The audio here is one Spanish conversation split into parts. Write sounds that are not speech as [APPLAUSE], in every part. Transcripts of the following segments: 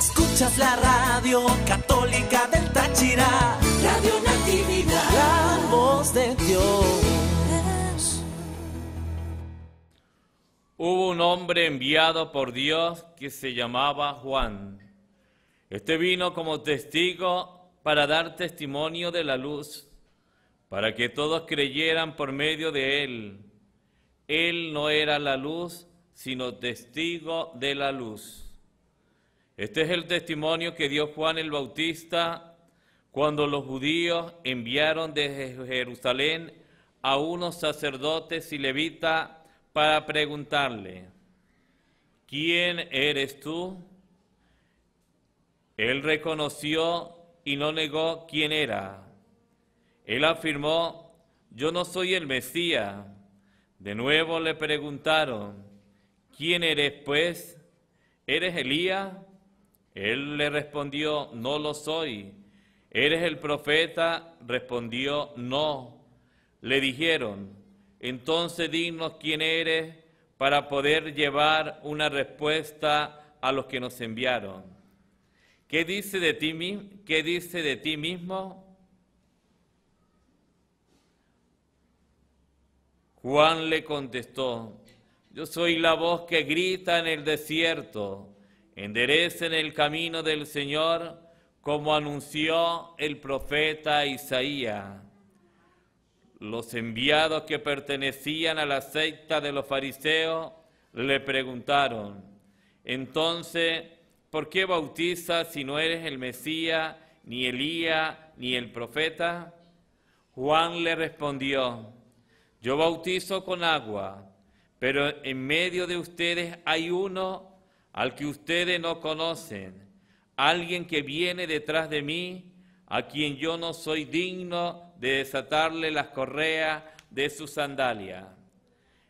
Escuchas la radio católica del Táchira, Radio Natividad, la voz de Dios. Hubo un hombre enviado por Dios que se llamaba Juan. Este vino como testigo para dar testimonio de la luz, para que todos creyeran por medio de él. Él no era la luz, sino testigo de la luz. Este es el testimonio que dio Juan el Bautista cuando los judíos enviaron desde Jerusalén a unos sacerdotes y levitas para preguntarle, ¿quién eres tú? Él reconoció y no negó quién era. Él afirmó, yo no soy el Mesías. De nuevo le preguntaron, ¿quién eres pues? ¿Eres Elías? Él le respondió, no lo soy. ¿Eres el profeta? Respondió, no. Le dijeron, entonces dinos quién eres para poder llevar una respuesta a los que nos enviaron. ¿Qué dice de ti, qué dice de ti mismo? Juan le contestó, yo soy la voz que grita en el desierto Enderecen el camino del Señor, como anunció el profeta Isaías. Los enviados que pertenecían a la secta de los fariseos le preguntaron, entonces, ¿por qué bautizas si no eres el Mesías, ni Elías, ni el profeta? Juan le respondió, yo bautizo con agua, pero en medio de ustedes hay uno al que ustedes no conocen, alguien que viene detrás de mí, a quien yo no soy digno de desatarle las correas de su sandalia.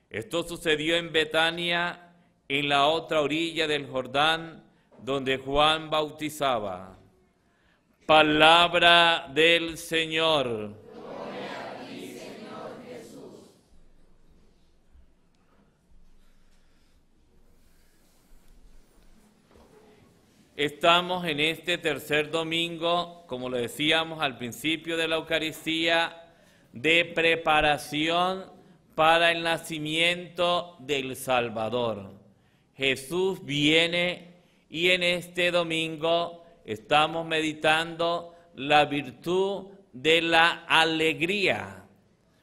Esto sucedió en Betania, en la otra orilla del Jordán, donde Juan bautizaba. Palabra del Señor. Estamos en este tercer domingo, como lo decíamos al principio de la Eucaristía, de preparación para el nacimiento del Salvador. Jesús viene y en este domingo estamos meditando la virtud de la alegría.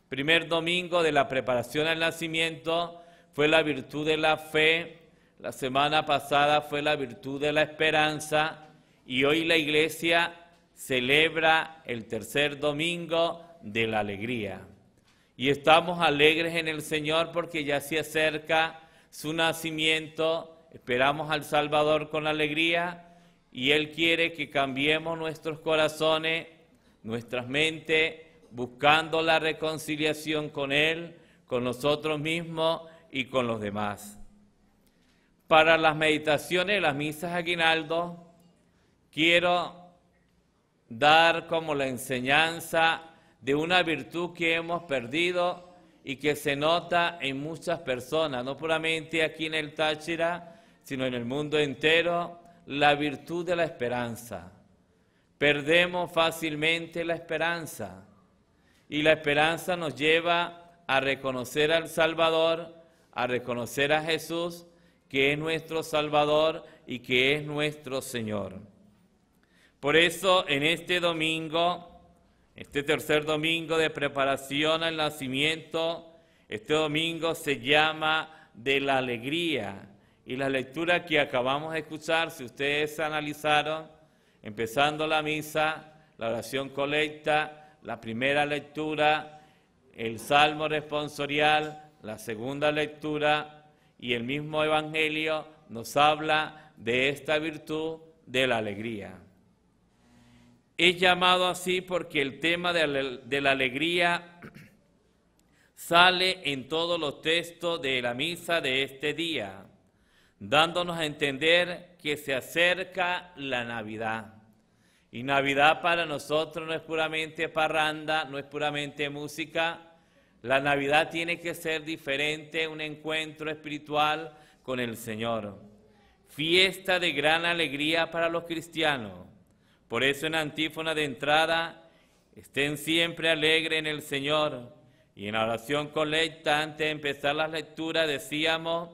Primer domingo de la preparación al nacimiento fue la virtud de la fe la semana pasada fue la virtud de la esperanza y hoy la iglesia celebra el tercer domingo de la alegría. Y estamos alegres en el Señor porque ya se acerca su nacimiento, esperamos al Salvador con alegría y Él quiere que cambiemos nuestros corazones, nuestras mentes, buscando la reconciliación con Él, con nosotros mismos y con los demás para las meditaciones y las misas aguinaldo, quiero dar como la enseñanza de una virtud que hemos perdido y que se nota en muchas personas, no puramente aquí en el Táchira, sino en el mundo entero, la virtud de la esperanza. Perdemos fácilmente la esperanza y la esperanza nos lleva a reconocer al Salvador, a reconocer a Jesús, que es nuestro Salvador y que es nuestro Señor. Por eso en este domingo, este tercer domingo de preparación al nacimiento, este domingo se llama de la alegría. Y la lectura que acabamos de escuchar, si ustedes analizaron, empezando la misa, la oración colecta, la primera lectura, el salmo responsorial, la segunda lectura, y el mismo Evangelio nos habla de esta virtud de la alegría. Es llamado así porque el tema de la alegría [CLEARS THROAT] sale en todos los textos de la misa de este día, dándonos a entender que se acerca la Navidad. Y Navidad para nosotros no es puramente parranda, no es puramente música, la Navidad tiene que ser diferente, un encuentro espiritual con el Señor. Fiesta de gran alegría para los cristianos. Por eso en antífona de entrada, estén siempre alegres en el Señor. Y en oración colecta, antes de empezar la lectura, decíamos,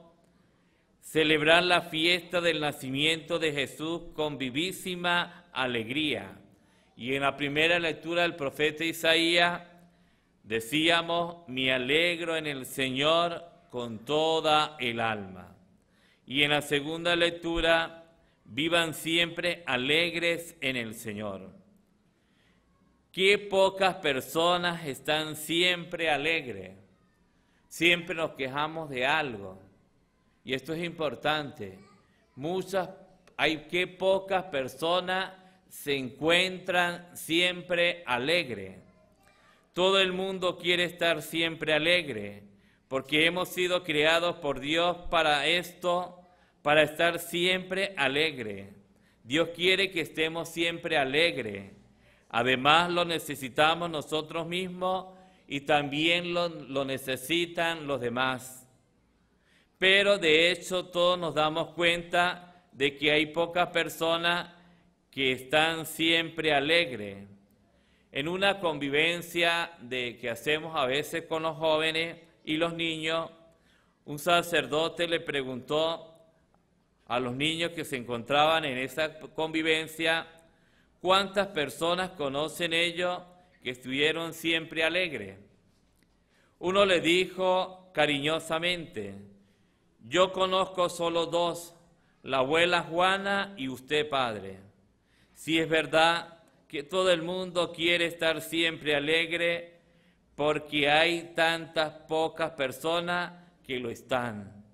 celebrar la fiesta del nacimiento de Jesús con vivísima alegría. Y en la primera lectura del profeta Isaías, Decíamos, me alegro en el Señor con toda el alma. Y en la segunda lectura, vivan siempre alegres en el Señor. Qué pocas personas están siempre alegres. Siempre nos quejamos de algo. Y esto es importante. Muchas, hay que pocas personas se encuentran siempre alegres. Todo el mundo quiere estar siempre alegre, porque hemos sido creados por Dios para esto, para estar siempre alegre. Dios quiere que estemos siempre alegre. Además lo necesitamos nosotros mismos y también lo, lo necesitan los demás. Pero de hecho todos nos damos cuenta de que hay pocas personas que están siempre alegres en una convivencia de que hacemos a veces con los jóvenes y los niños, un sacerdote le preguntó a los niños que se encontraban en esa convivencia cuántas personas conocen ellos que estuvieron siempre alegres. Uno le dijo cariñosamente, yo conozco solo dos, la abuela Juana y usted padre. Si es verdad que todo el mundo quiere estar siempre alegre porque hay tantas pocas personas que lo están,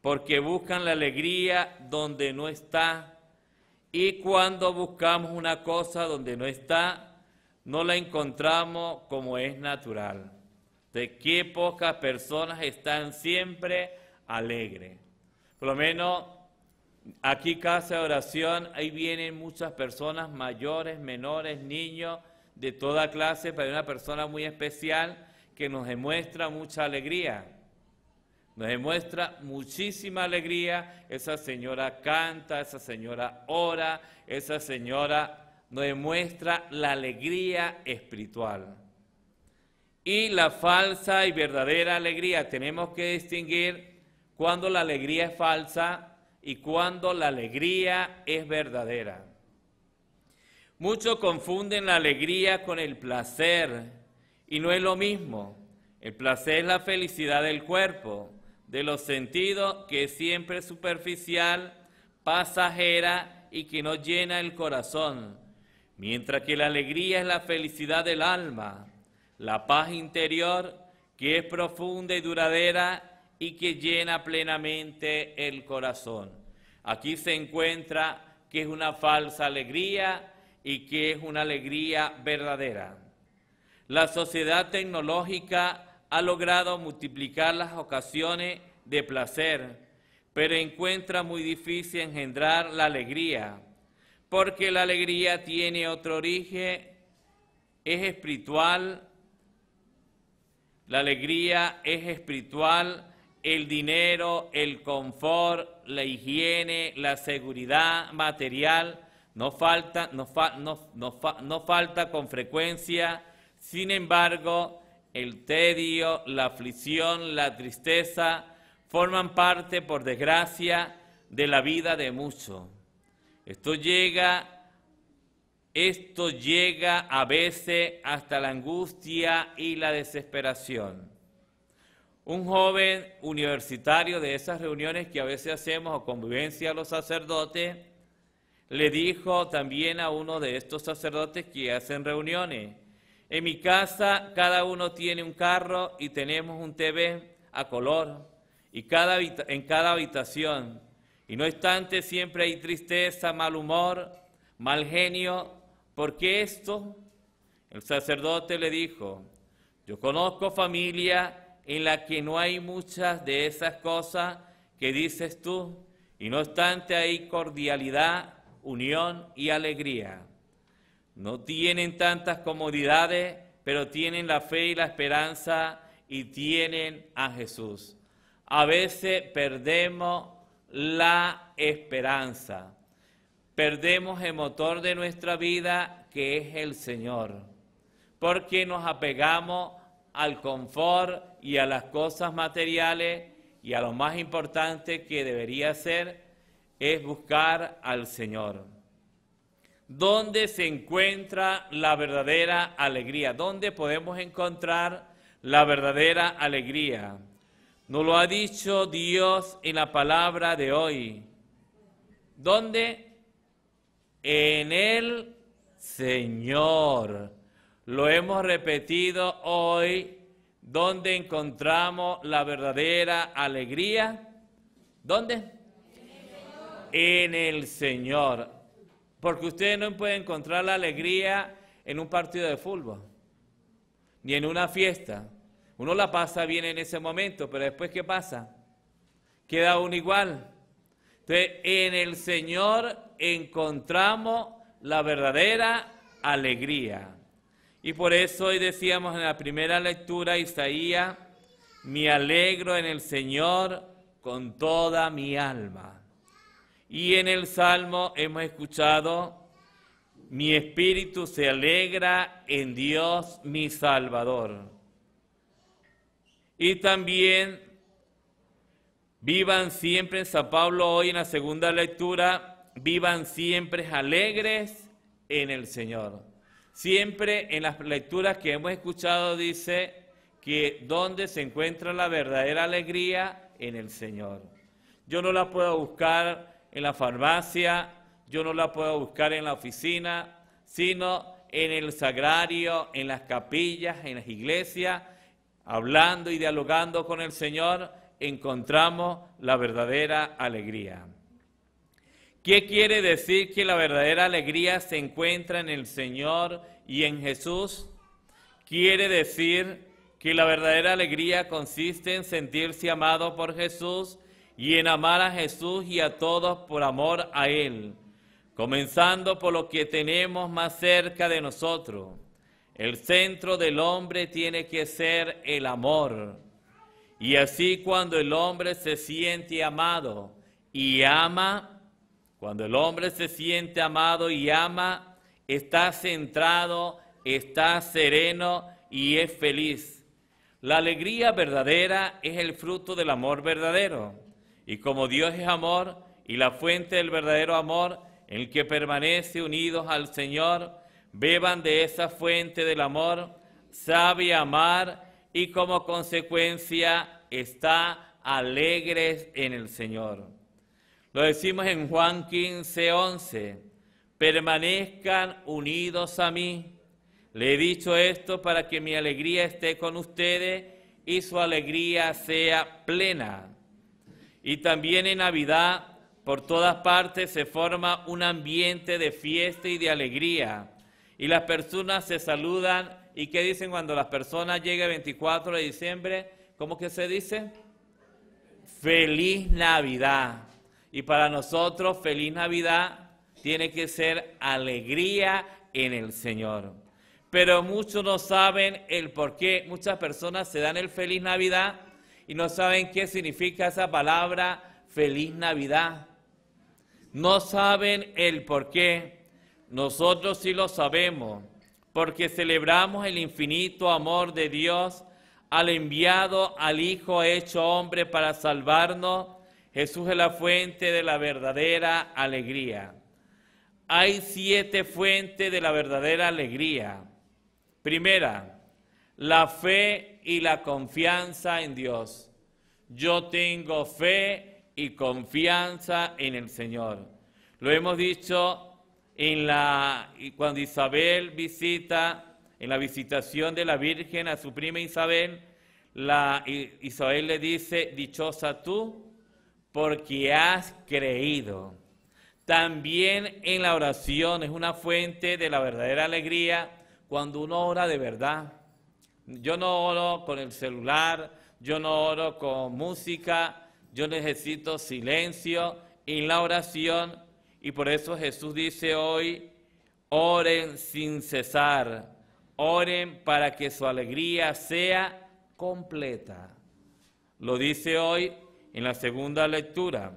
porque buscan la alegría donde no está y cuando buscamos una cosa donde no está, no la encontramos como es natural. De qué pocas personas están siempre alegres. Por lo menos Aquí casa de oración, ahí vienen muchas personas mayores, menores, niños, de toda clase, pero hay una persona muy especial que nos demuestra mucha alegría. Nos demuestra muchísima alegría. Esa señora canta, esa señora ora, esa señora nos demuestra la alegría espiritual. Y la falsa y verdadera alegría. Tenemos que distinguir cuando la alegría es falsa y cuando la alegría es verdadera. Muchos confunden la alegría con el placer y no es lo mismo. El placer es la felicidad del cuerpo, de los sentidos, que es siempre superficial, pasajera y que no llena el corazón, mientras que la alegría es la felicidad del alma, la paz interior, que es profunda y duradera y que llena plenamente el corazón. Aquí se encuentra que es una falsa alegría y que es una alegría verdadera. La sociedad tecnológica ha logrado multiplicar las ocasiones de placer, pero encuentra muy difícil engendrar la alegría, porque la alegría tiene otro origen, es espiritual, la alegría es espiritual, el dinero, el confort, la higiene, la seguridad material, no falta, no, falta con frecuencia. Sin embargo, el tedio, la aflicción, la tristeza forman parte, por desgracia, de la vida de muchos. Esto llega, esto llega a veces hasta la angustia y la desesperación un joven universitario de esas reuniones que a veces hacemos o convivencia a los sacerdotes, le dijo también a uno de estos sacerdotes que hacen reuniones, en mi casa cada uno tiene un carro y tenemos un TV a color y cada, en cada habitación. Y no obstante, siempre hay tristeza, mal humor, mal genio, porque esto, el sacerdote le dijo, yo conozco familia en la que no hay muchas de esas cosas que dices tú, y no obstante hay cordialidad, unión y alegría. No tienen tantas comodidades, pero tienen la fe y la esperanza y tienen a Jesús. A veces perdemos la esperanza, perdemos el motor de nuestra vida que es el Señor, porque nos apegamos al confort y a las cosas materiales y a lo más importante que debería ser, es buscar al Señor. ¿Dónde se encuentra la verdadera alegría? ¿Dónde podemos encontrar la verdadera alegría? Nos lo ha dicho Dios en la palabra de hoy. ¿Dónde? En el Señor. Lo hemos repetido hoy ¿Dónde encontramos la verdadera alegría? ¿Dónde? En el, Señor. Porque usted no puede encontrar la alegría en un partido de fútbol, ni en una fiesta. Uno la pasa bien en ese momento, pero después ¿qué pasa? Queda un igual. Entonces, en el Señor encontramos la verdadera alegría. Y por eso hoy decíamos en la primera lectura, Isaías, me alegro en el Señor con toda mi alma. Y en el Salmo hemos escuchado, mi espíritu se alegra en Dios mi Salvador. Y también vivan siempre, en San Pablo hoy en la segunda lectura, vivan siempre alegres en el Señor. Siempre en las lecturas que hemos escuchado dice que donde se encuentra la verdadera alegría en el Señor. Yo no la puedo buscar en la farmacia, yo no la puedo buscar en la oficina, sino en el sagrario, en las capillas, en las iglesias, hablando y dialogando con el Señor, encontramos la verdadera alegría. ¿Qué quiere decir que la verdadera alegría se encuentra en el Señor y en Jesús? Quiere decir que la verdadera alegría consiste en sentirse amado por Jesús y en amar a Jesús y a todos por amor a Él, comenzando por lo que tenemos más cerca de nosotros. El centro del hombre tiene que ser el amor. Y así cuando el hombre se siente amado y ama, cuando el hombre se siente amado y ama, está centrado, está sereno y es feliz. La alegría verdadera es el fruto del amor verdadero. Y como Dios es amor y la fuente del verdadero amor, el que permanece unidos al Señor, beban de esa fuente del amor, sabe amar y como consecuencia está alegres en el Señor. Lo decimos en Juan 15, 11. Permanezcan unidos a mí. Le he dicho esto para que mi alegría esté con ustedes y su alegría sea plena. Y también en Navidad, por todas partes se forma un ambiente de fiesta y de alegría. Y las personas se saludan. ¿Y qué dicen cuando las personas llegan el 24 de diciembre? ¿Cómo que se dice? Feliz Navidad. Y para nosotros, feliz Navidad tiene que ser alegría en el Señor. Pero muchos no saben el por qué. Muchas personas se dan el feliz Navidad y no saben qué significa esa palabra feliz Navidad. No saben el por qué. Nosotros sí lo sabemos, porque celebramos el infinito amor de Dios al enviado al Hijo hecho hombre para salvarnos Jesús es la fuente de la verdadera alegría. Hay siete fuentes de la verdadera alegría. Primera, la fe y la confianza en Dios. Yo tengo fe y confianza en el Señor. Lo hemos dicho en la, cuando Isabel visita, en la visitación de la Virgen a su prima Isabel, Isabel le dice, dichosa tú porque has creído. También en la oración es una fuente de la verdadera alegría cuando uno ora de verdad. Yo no oro con el celular, yo no oro con música, yo necesito silencio en la oración y por eso Jesús dice hoy, oren sin cesar, oren para que su alegría sea completa. Lo dice hoy en la segunda lectura.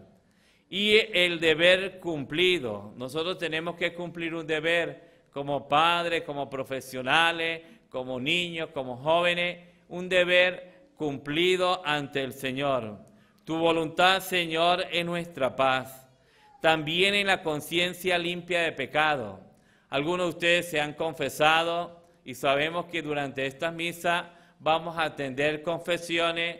Y el deber cumplido. Nosotros tenemos que cumplir un deber como padres, como profesionales, como niños, como jóvenes, un deber cumplido ante el Señor. Tu voluntad, Señor, es nuestra paz. También en la conciencia limpia de pecado. Algunos de ustedes se han confesado y sabemos que durante esta misas vamos a atender confesiones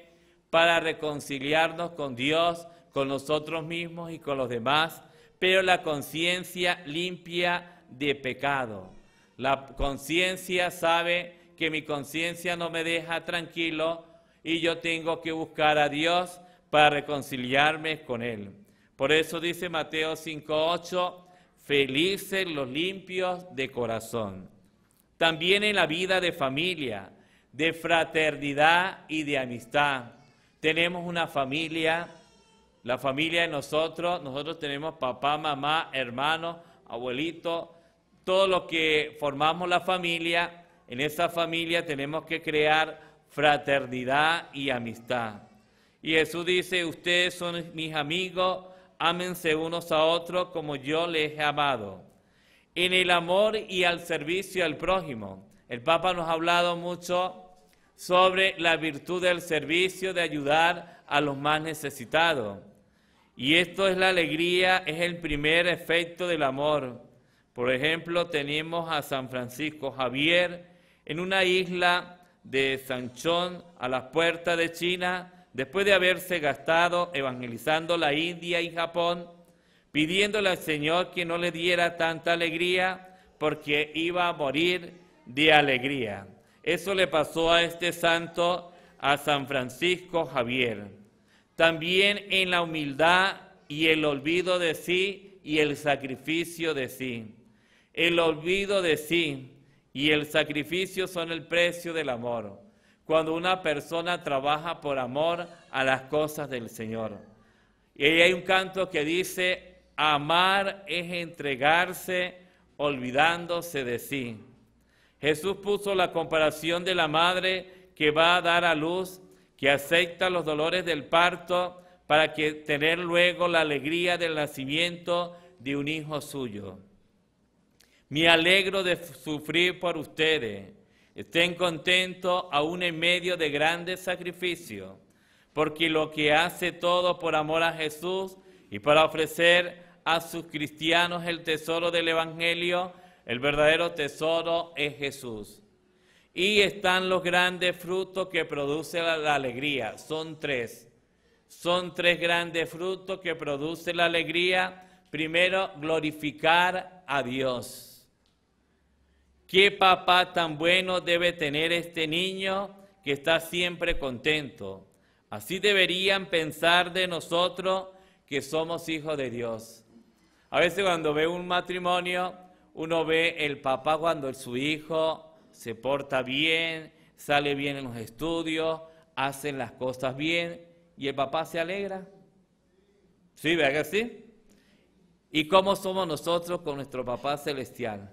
para reconciliarnos con Dios, con nosotros mismos y con los demás, pero la conciencia limpia de pecado. La conciencia sabe que mi conciencia no me deja tranquilo y yo tengo que buscar a Dios para reconciliarme con Él. Por eso dice Mateo 5.8, felices los limpios de corazón. También en la vida de familia, de fraternidad y de amistad tenemos una familia, la familia de nosotros, nosotros tenemos papá, mamá, hermano, abuelito, todos los que formamos la familia, en esa familia tenemos que crear fraternidad y amistad. Y Jesús dice, ustedes son mis amigos, ámense unos a otros como yo les he amado. En el amor y al servicio al prójimo. El Papa nos ha hablado mucho sobre la virtud del servicio, de ayudar a los más necesitados. Y esto es la alegría, es el primer efecto del amor. Por ejemplo, tenemos a San Francisco Javier en una isla de Sanchón a las puertas de China, después de haberse gastado evangelizando la India y Japón, pidiéndole al Señor que no le diera tanta alegría porque iba a morir de alegría. Eso le pasó a este santo, a San Francisco Javier. También en la humildad y el olvido de sí y el sacrificio de sí. El olvido de sí y el sacrificio son el precio del amor. Cuando una persona trabaja por amor a las cosas del Señor. Y hay un canto que dice, amar es entregarse olvidándose de sí. Jesús puso la comparación de la madre que va a dar a luz, que acepta los dolores del parto para que tener luego la alegría del nacimiento de un hijo suyo. Me alegro de sufrir por ustedes. Estén contentos aún en medio de grandes sacrificios, porque lo que hace todo por amor a Jesús y para ofrecer a sus cristianos el tesoro del Evangelio, el verdadero tesoro es Jesús. Y están los grandes frutos que produce la, alegría. Son tres. Son tres grandes frutos que produce la alegría. Primero, glorificar a Dios. ¿Qué papá tan bueno debe tener este niño que está siempre contento? Así deberían pensar de nosotros que somos hijos de Dios. A veces cuando veo un matrimonio uno ve el papá cuando su hijo se porta bien, sale bien en los estudios, hace las cosas bien y el papá se alegra. ¿Sí, vea que sí? ¿Y cómo somos nosotros con nuestro papá celestial?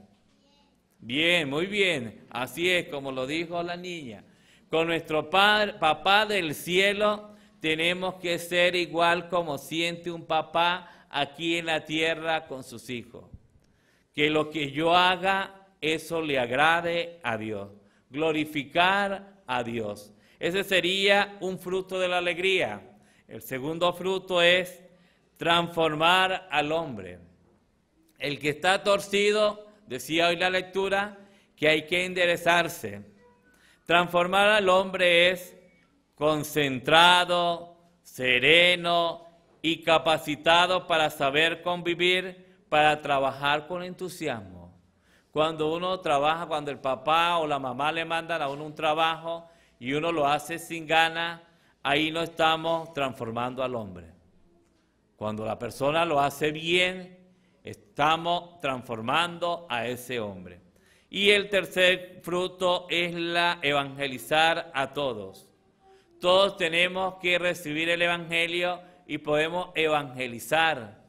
Bien, muy bien. Así es como lo dijo la niña. Con nuestro padre, papá del cielo tenemos que ser igual como siente un papá aquí en la tierra con sus hijos que lo que yo haga, eso le agrade a Dios. Glorificar a Dios. Ese sería un fruto de la alegría. El segundo fruto es transformar al hombre. El que está torcido, decía hoy la lectura, que hay que enderezarse. Transformar al hombre es concentrado, sereno y capacitado para saber convivir para trabajar con entusiasmo. Cuando uno trabaja, cuando el papá o la mamá le mandan a uno un trabajo y uno lo hace sin ganas, ahí no estamos transformando al hombre. Cuando la persona lo hace bien, estamos transformando a ese hombre. Y el tercer fruto es la evangelizar a todos. Todos tenemos que recibir el Evangelio y podemos evangelizar.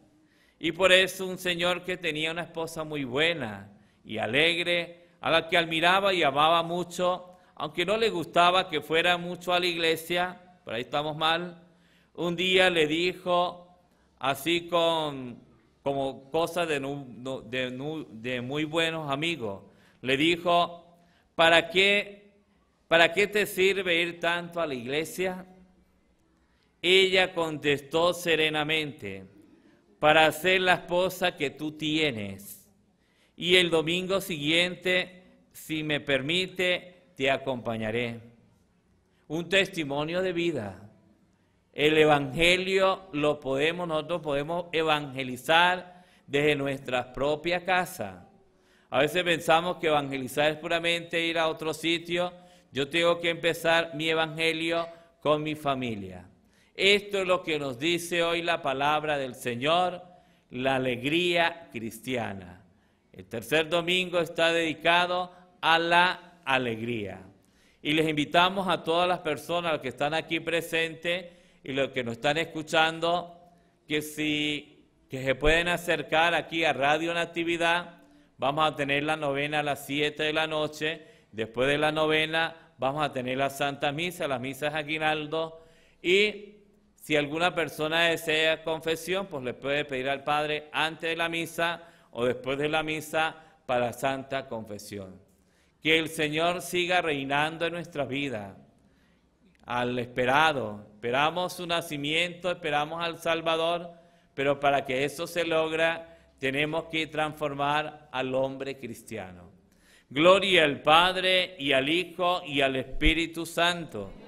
Y por eso un señor que tenía una esposa muy buena y alegre, a la que admiraba y amaba mucho, aunque no le gustaba que fuera mucho a la iglesia, por ahí estamos mal, un día le dijo, así con, como cosas de, de muy buenos amigos, le dijo, ¿para qué, ¿para qué te sirve ir tanto a la iglesia? Ella contestó serenamente, para hacer la esposa que tú tienes. Y el domingo siguiente, si me permite, te acompañaré. Un testimonio de vida. El evangelio lo podemos, nosotros podemos evangelizar desde nuestra propia casa. A veces pensamos que evangelizar es puramente ir a otro sitio. Yo tengo que empezar mi evangelio con mi familia. Esto es lo que nos dice hoy la palabra del Señor, la alegría cristiana. El tercer domingo está dedicado a la alegría. Y les invitamos a todas las personas que están aquí presentes y los que nos están escuchando, que si se pueden acercar aquí a Radio Natividad, vamos a tener la novena a las 7 de la noche, después de la novena vamos a tener la Santa Misa, las misas Aguinaldo y si alguna persona desea confesión, pues le puede pedir al Padre antes de la misa o después de la misa para santa confesión. Que el Señor siga reinando en nuestra vida. Al esperado, esperamos su nacimiento, esperamos al Salvador, pero para que eso se logra, tenemos que transformar al hombre cristiano. Gloria al Padre y al Hijo y al Espíritu Santo